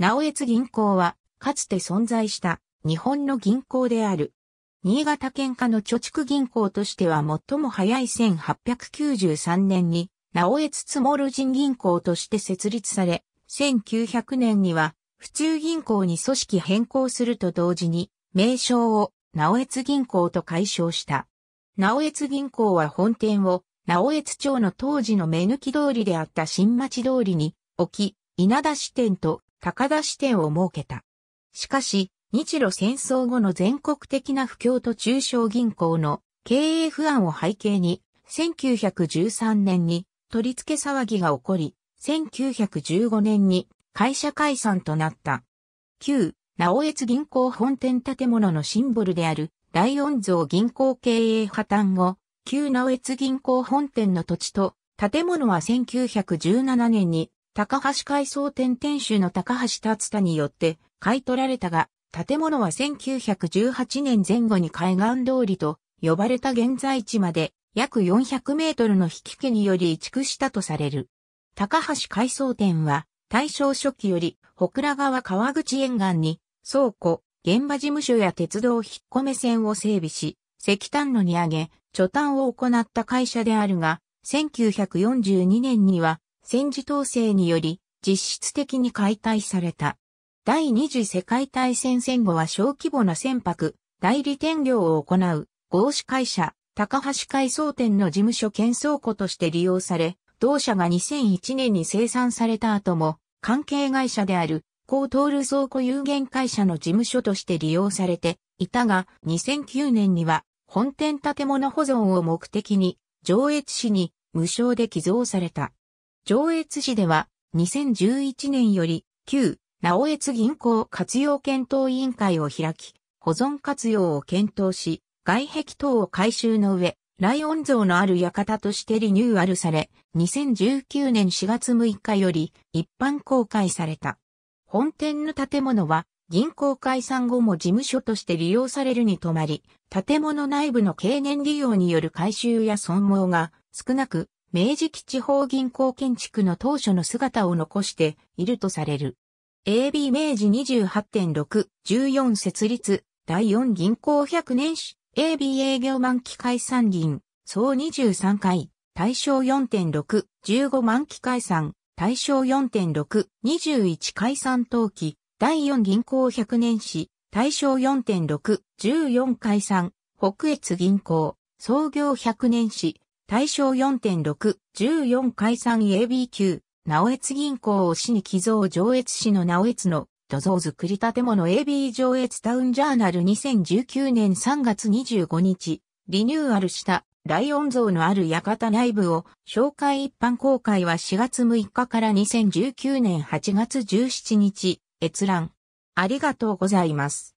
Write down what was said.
直江津銀行は、かつて存在した日本の銀行である。新潟県下の貯蓄銀行としては最も早い1893年に、直江津茂人銀行として設立され、1900年には、普通銀行に組織変更すると同時に、名称を直江津銀行と解消した。直江津銀行は本店を、直江津町の当時の目抜き通りであった新町通りに置き、稲田支店と高田支店を設けた。しかし、日露戦争後の全国的な不況と中小銀行の経営不安を背景に、1913年に取り付け騒ぎが起こり、1915年に会社解散となった。旧、直越銀行本店建物のシンボルである、ライオン像銀行経営破綻後、旧直越銀行本店の土地と、建物は1917年に高橋改装店店主の高橋達太によって買い取られたが、建物は1918年前後に海岸通りと呼ばれた現在地まで約400メートルの引き家により移築したとされる。高橋改装店は大正初期より北倉川川口沿岸に倉庫、現場事務所や鉄道引っ込め線を整備し、石炭の荷上げ、貯炭を行った会社であるが、1942年には戦時統制により実質的に解体された。第二次世界大戦戦後は小規模な船舶、代理店業を行う合資会社、高橋海藻店の事務所兼倉庫として利用され、同社が2001年に生産された後も、関係会社である、高通る倉庫有限会社の事務所として利用されていたが、2009年には、本店建物保存を目的に、上越市に無償で寄贈された。上越市では、2011年より、旧、直越銀行活用検討委員会を開き、保存活用を検討し、外壁等を改修の上、ライオン像のある館としてリニューアルされ、2019年4月6日より一般公開された。本店の建物は銀行解散後も事務所として利用されるにとまり、建物内部の経年利用による改修や損耗が少なく、明治期地方銀行建築の当初の姿を残しているとされる。AB 明治28.6、14設立、第4銀行100年史、AB 営業満期解散銀、総23回、対象4.6、15万期解散、対象4.6、21解散当期、第4銀行100年史、対象4.6、14解散、北越銀行、創業100年史、大正4.6、14解散 AB 級、直越銀行を市に寄贈上越市の直越の土蔵造り建物 AB 上越タウンジャーナル2019年3月25日、リニューアルしたライオン像のある館内部を紹介一般公開は4月6日から2019年8月17日、閲覧。ありがとうございます。